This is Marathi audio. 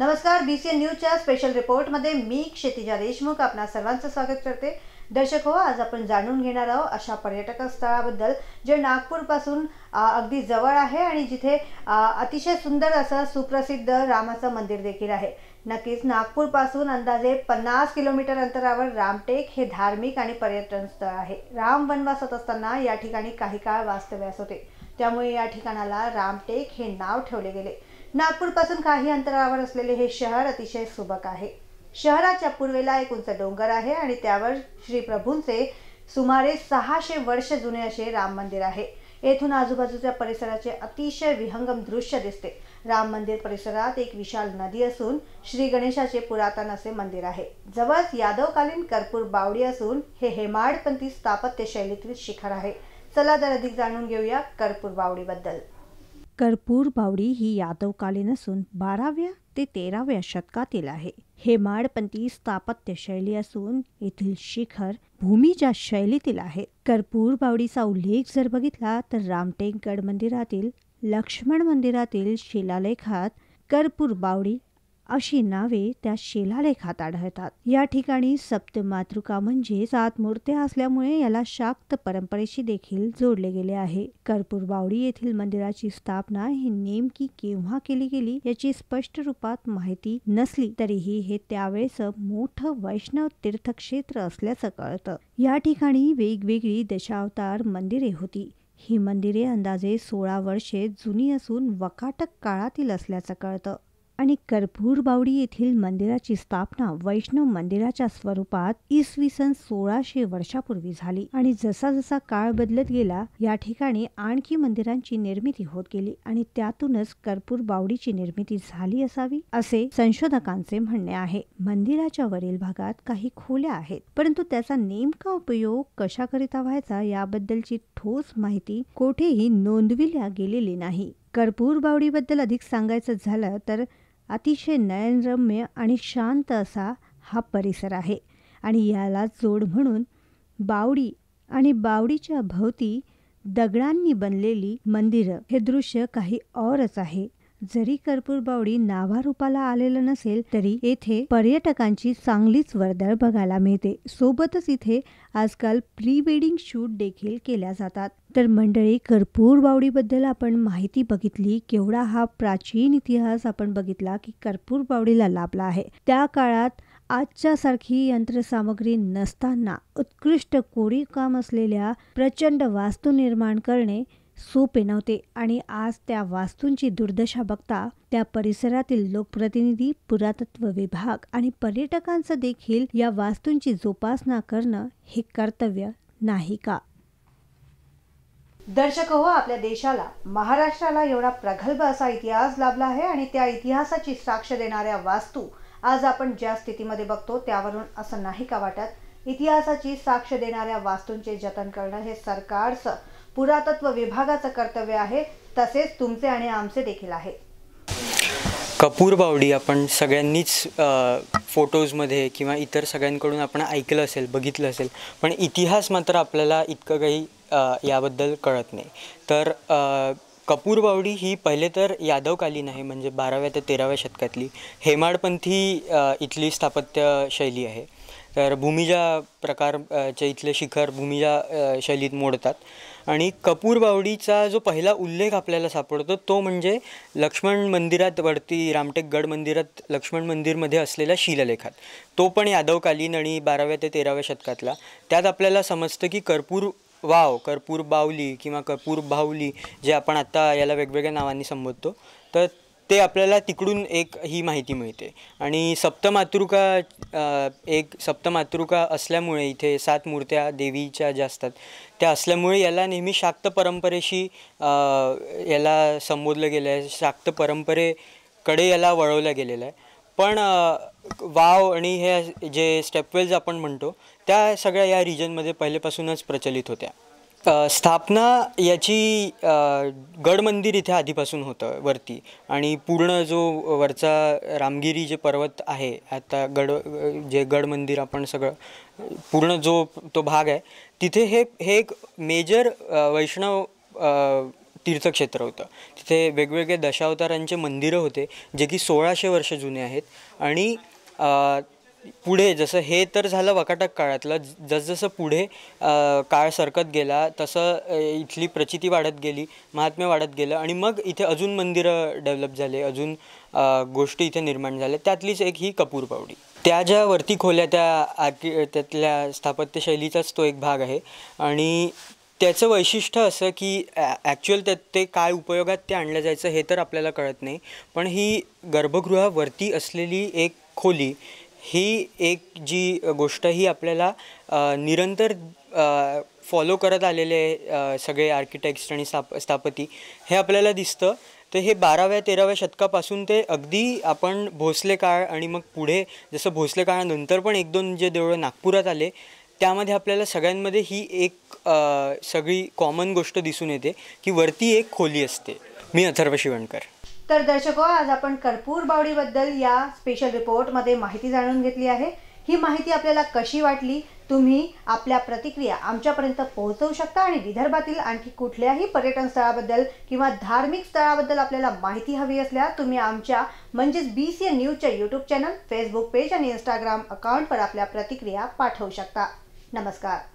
नमस्कार बी सी एन न्यूजच्या स्पेशल रिपोर्टमध्ये मी क्षितिजा देशमुख आपणा सर्वांचं स्वागत करते दर्शक हो आज आपण जाणून घेणार आहोत अशा पर्यटक स्थळाबद्दल जे नागपूरपासून अगदी जवळ आहे आणि जिथे अतिशय सुंदर असं सुप्रसिद्ध रामाचं मंदिर देखील आहे नक्कीच नागपूरपासून अंदाजे पन्नास किलोमीटर अंतरावर रामटेक हे धार्मिक आणि पर्यटन स्थळ आहे राम वनवास असताना या ठिकाणी काही काळ वास्तव्यास होते त्यामुळे या ठिकाणाला रामटेक हे नाव ठेवले गेले नागपूरपासून काही अंतरावर असलेले हे शहर अतिशय सुबक आहे शहराच्या पूर्वेला एक उंच डोंगर आहे आणि त्यावर श्री प्रभूंचे सुमारे सहाशे वर्ष जुने असे राम मंदिर आहे येथून आजूबाजूच्या परिसराचे अतिशय विहंगम दृश्य दिसते राम मंदिर परिसरात एक विशाल नदी असून श्री गणेशाचे पुरातन असे मंदिर आहे जवळच यादवकालीन कर्पूर बावडी असून हे हेमाडपंथी स्थापत्य शैलीतील शिखर आहे चला तर अधिक जाणून घेऊया कर्पूर बावडीबद्दल कर्पूर बावडी ही यादवकालीन असून बाराव्या ते तेराव्या शतकातील आहे हे माडपंथी स्थापत्य शैली असून येथील शिखर भूमीच्या शैलीतील आहे कर्पूर बावडीचा उल्लेख जर बघितला तर रामटेकगड मंदिरातील लक्ष्मण मंदिरातील शिलालेखात कर्पूर बावडी अशी नावे त्या शिलालेखात आढळतात या ठिकाणी सप्त मातृका म्हणजे सात मूर्त्या असल्यामुळे याला शाक्त परंपरेशी देखील जोडले गेले आहे कर्पूर बावडी येथील मंदिराची स्थापना ही नेमकी केव्हा केली गेली याची स्पष्ट रूपात माहिती नसली तरीही हे त्यावेळेस मोठं वैष्णव तीर्थक्षेत्र असल्याचं कळतं या ठिकाणी वेगवेगळी दशावतार मंदिरे होती ही मंदिरे अंदाजे सोळा वर्षे जुनी असून वकाटक काळातील असल्याचं कळतं आणि कर्पूर बावडी येथील मंदिराची स्थापना वैष्णव मंदिराच्या स्वरूपात इसवी सन सोळाशे वर्षापूर्वी झाली आणि जसा जसा काळ बदलत गेला या ठिकाणी आणखी मंदिरांची निर्मिती होत गेली आणि त्यातूनच कर्पूर बावडीची निर्मिती झाली असावी असे संशोधकांचे म्हणणे आहे मंदिराच्या वरील भागात काही खोल्या आहेत परंतु त्याचा नेमका उपयोग कशाकरिता व्हायचा याबद्दलची ठोस माहिती कोठेही नोंदविल्या गेलेली नाही कर्पूर बावडीबद्दल अधिक सांगायचं झालं तर अतिशय नयनरम्य आणि शांत असा हा परिसर आहे आणि याला जोड म्हणून बावडी आणि बावडीच्या भोवती दगडांनी बनलेली मंदिरं हे दृश्य काही औरच आहे जरी कर्पूर बावडी नावारूपाला आलेलं नसेल तरी येथे पर्यटकांची चांगलीच वर्दळ बघायला मिळते सोबतच इथे आजकाल प्री वेडिंग शूट देखील केल्या जातात तर मंडळी कर्पूर बावडीबद्दल आपण माहिती बघितली केवढा हा प्राचीन इतिहास आपण बघितला की कर्पूर बावडीला लाभला आहे त्या काळात आजच्या सारखी यंत्रसामग्री नसताना उत्कृष्ट काम असलेल्या प्रचंड वास्तू निर्माण करणे सोपे नव्हते आणि आज त्या वास्तूंची दुर्दशा बघता त्या परिसरातील लोकप्रतिनिधी पुरातत्व विभाग आणि पर्यटकांचं देखील या वास्तूंची जोपासना करणं हे कर्तव्य नाही का दर्शक हो आपल्या देशाला महाराष्ट्राला एवढा प्रगल्भ असा इतिहास लाभला आहे आणि त्या इतिहासाची साक्ष देणाऱ्या वास्तू आज आपण ज्या स्थितीमध्ये बघतो त्यावरून असं नाही का वाटत इतिहासाची साक्ष देणाऱ्या वास्तूंचे जतन करणं हे सरकारचं पुरातत्व विभागाचं कर्तव्य आहे तसेच तुमचे आणि आमचे देखील आहे कपूरबावडी आपण सगळ्यांनीच फोटोजमध्ये किंवा इतर सगळ्यांकडून आपण ऐकलं असेल बघितलं असेल पण इतिहास मात्र आपल्याला इतकं काही याबद्दल कळत नाही तर कपूर बावडी ही पहिले तर यादवकालीन आहे म्हणजे बाराव्या ते तेराव्या शतकातली हेमाडपंथी इथली स्थापत्य शैली आहे तर भूमिजा प्रकारचे इथले शिखर भूमिजा शैलीत मोडतात आणि कपूर बावडीचा जो पहिला उल्लेख आपल्याला सापडतो तो म्हणजे लक्ष्मण मंदिरात वरती रामटेक गड मंदिरात लक्ष्मण मंदिरमध्ये असलेल्या शिलालेखात तो पण यादवकालीन आणि बाराव्या ते तेराव्या शतकातला त्यात आपल्याला समजतं की कर्पूर वाव कर्पूर बावली किंवा कर्पूर बावली जे आपण आत्ता याला वेगवेगळ्या नावांनी संबोधतो तर ते आपल्याला तिकडून एक ही माहिती मिळते आणि सप्तमातृका एक सप्तमातृका असल्यामुळे इथे सात मूर्त्या देवीच्या ज्या असतात त्या असल्यामुळे याला नेहमी शाक्त परंपरेशी याला संबोधलं गेलं आहे शाक्त परंपरेकडे याला वळवलं गेलेलं आहे पण वाव आणि हे जे स्टेपवेल्स आपण म्हणतो त्या सगळ्या या रिजनमध्ये पहिलेपासूनच प्रचलित होत्या स्थापना याची गड गडमंदिर इथे आधीपासून होतं वरती आणि पूर्ण जो वरचा रामगिरी जे पर्वत आहे आता गड जे गडमंदिर आपण सगळं पूर्ण जो तो भाग आहे तिथे हे हे एक मेजर वैष्णव तीर्थक्षेत्र होतं तिथे वेगवेगळे दशावतारांचे मंदिरं होते जे की सोळाशे वर्ष जुने आहेत आणि पुढे जसं हे तर झालं वकाटक काळातलं जसजसं पुढे काळ सरकत गेला तसं इथली प्रचिती वाढत गेली महात्म्य वाढत गेलं आणि मग इथे अजून मंदिरं डेव्हलप झाले अजून गोष्टी इथे निर्माण झाल्या त्यातलीच एक ही कपूर पावडी त्या ज्या वरती खोल्या त्या आर्कि त्यातल्या स्थापत्यशैलीचाच तो एक भाग आहे आणि त्याचं वैशिष्ट्य असं की ॲ ॲक्च्युअल त्यात ते काय उपयोगात ते आणलं जायचं हे तर आपल्याला कळत नाही पण ही गर्भगृहावरती असलेली एक खोली ही एक जी गोष्ट ही आपल्याला निरंतर फॉलो करत आलेले सगळे आर्किटेक्ट्स आणि स्थाप स्थापती हे आपल्याला दिसतं तर हे बाराव्या तेराव्या शतकापासून ते अगदी आपण भोसले काळ आणि मग पुढे जसं भोसले काळानंतर पण एक दोन जे देवळं नागपुरात आले त्यामध्ये आपल्याला सगळ्यांमध्ये ही एक सगळी कॉमन गोष्ट दिसून येते की वरती एक खोली असते मी अथर्व शिवणकर तर दर्शको आज आपण कर्पूर बावडीबद्दल या स्पेशल रिपोर्टमध्ये माहिती जाणून घेतली आहे ही माहिती आपल्याला कशी वाटली तुम्ही आपल्या प्रतिक्रिया आमच्यापर्यंत पोहोचवू शकता आणि विदर्भातील आणखी कुठल्याही पर्यटन स्थळाबद्दल किंवा धार्मिक स्थळाबद्दल आपल्याला माहिती हवी असल्यास तुम्ही आमच्या म्हणजेच बी सी एन न्यूजच्या यूट्यूब चॅनल फेसबुक पेज आणि इंस्टाग्राम अकाउंटवर आपल्या प्रतिक्रिया पाठवू शकता नमस्कार